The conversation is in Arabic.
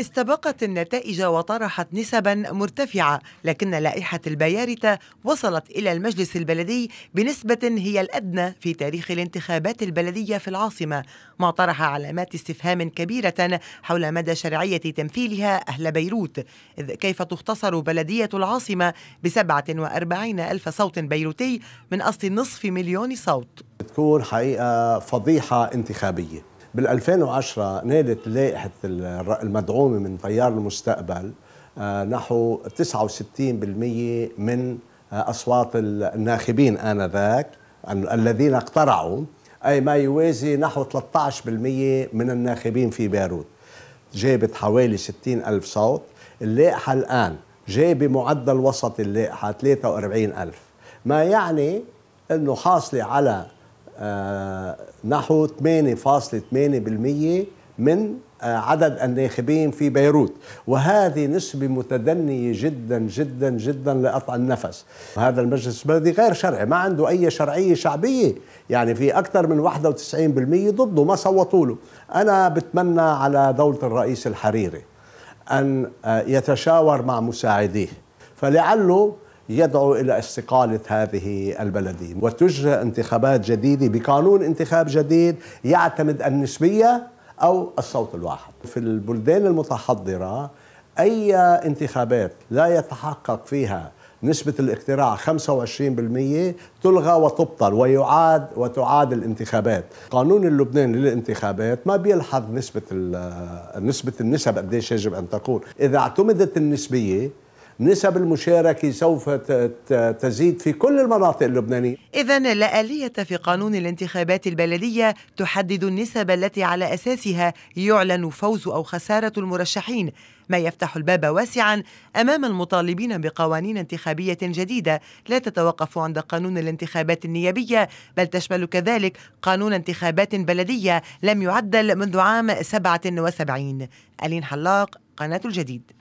استبقت النتائج وطرحت نسبا مرتفعة لكن لائحة البيارتة وصلت إلى المجلس البلدي بنسبة هي الأدنى في تاريخ الانتخابات البلدية في العاصمة ما طرح علامات استفهام كبيرة حول مدى شرعية تمثيلها أهل بيروت إذ كيف تختصر بلدية العاصمة ب 47 ألف صوت بيروتي من أصل نصف مليون صوت تكون حقيقة فضيحة انتخابية بال2010 نالت لائحة المدعومة من طيار المستقبل آه، نحو 69% من آه، أصوات الناخبين آنذاك الذين اقترعوا أي ما يوازي نحو 13% من الناخبين في بيروت جابت حوالي 60 ألف صوت اللائحة الآن جايبة معدل وسط اللائحة 43 ألف ما يعني أنه حاصلة على آه، نحو 8.8% من آه، عدد الناخبين في بيروت وهذه نسبة متدنية جدا جدا جدا لقطع النفس هذا المجلس البلدي غير شرعي ما عنده أي شرعية شعبية يعني في أكثر من 91% ضده ما صوتوا له أنا بتمنى على دولة الرئيس الحريري أن آه، يتشاور مع مساعديه فلعله يدعو الى استقاله هذه البلديه وتجرى انتخابات جديده بقانون انتخاب جديد يعتمد النسبيه او الصوت الواحد في البلدان المتحضره اي انتخابات لا يتحقق فيها نسبة الاقتراع 25% تلغى وتبطل ويعاد وتعاد الانتخابات قانون اللبناني للانتخابات ما بيلحظ نسبة نسبة النسب قديش يجب أن تكون إذا اعتمدت النسبية نسب المشاركة سوف تزيد في كل المناطق اللبنانية إذا لا آلية في قانون الانتخابات البلدية تحدد النسب التي على أساسها يعلن فوز أو خسارة المرشحين ما يفتح الباب واسعا امام المطالبين بقوانين انتخابيه جديده لا تتوقف عند قانون الانتخابات النيابيه بل تشمل كذلك قانون انتخابات بلديه لم يعدل منذ عام 77 ألين حلاق قناه الجديد